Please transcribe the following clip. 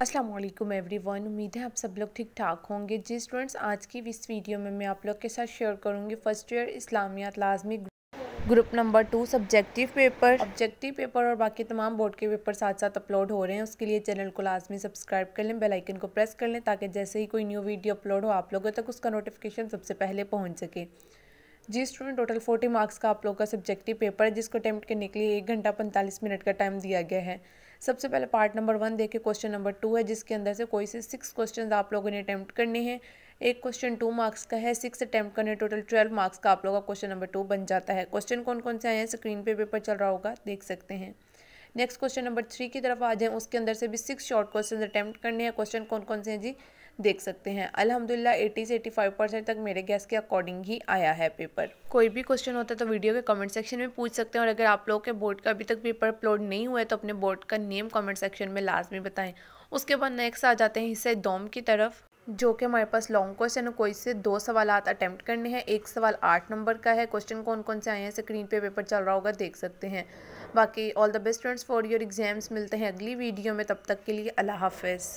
अस्सलाम वालेकुम वन उम्मीद है आप सब लोग ठीक ठाक होंगे जी स्टूडेंट्स आज की इस वीडियो में मैं आप लोग के साथ शेयर करूंगी फ़र्स्ट ईयर इस्लामियात लाजमी group number two subjective paper objective paper और बाकी तमाम बोर्ड के पेपर साथ साथ अपलोड हो रहे हैं उसके लिए चैनल को लाजमी सब्सक्राइब कर लें बेल आइकन को प्रेस कर लें ताकि जैसे ही कोई न्यू वीडियो अपलोड हो आप लोगों तक उसका नोटिफिकेशन सबसे पहले पहुँच सके जी स्टूडेंट टोटल फोर्टी मार्क्स का आप लोग का सब्जेक्टिव पेपर है जिसको अटैम्प्ट करने के लिए एक घंटा पैंतालीस मिनट का टाइम दिया गया है सबसे पहले पार्ट नंबर वन देखे क्वेश्चन नंबर टू है जिसके अंदर से कोई से सिक्स क्वेश्चन आप लोगों ने अटैम्प्ट करने हैं एक क्वेश्चन टू मार्क्स का है सिक्स अटैम्प्ट करने टोटल ट्वेल्व मार्क्स का आप लोगों का क्वेश्चन नंबर टू बन जाता है क्वेश्चन कौन कौन से आए हैं स्क्रीन पे पेपर चल रहा होगा देख सकते हैं नेक्स्ट क्वेश्चन नंबर थ्री की तरफ आ जाएँ उसके अंदर से भी सिक्स शॉर्ट क्वेश्चन अटैम्प्ट करने हैं क्वेश्चन कौन कौन से हैं जी देख सकते हैं अलहमदिल्ला 80 से 85 परसेंट तक मेरे गैस के अकॉर्डिंग ही आया है पेपर कोई भी क्वेश्चन होता है तो वीडियो के कमेंट सेक्शन में पूछ सकते हैं और अगर आप लोगों के बोर्ड का अभी तक पेपर अपलोड नहीं हुआ है तो अपने बोर्ड का नेम कमेंट सेक्शन में लाजमी बताएं उसके बाद नेक्स्ट आ जाते हैं हिस्से दोम की तरफ जो कि हमारे पास लॉन्ग क्वेश्चन है कोई से दो सवाल अटैम्प्ट करने हैं एक सवाल आठ नंबर का है क्वेश्चन कौन कौन से आए हैं स्क्रीन पे पेपर चल रहा होगा देख सकते हैं बाकी all the best friends for your exams मिलते हैं अगली वीडियो में तब तक के लिए अल्लाह हाफिज़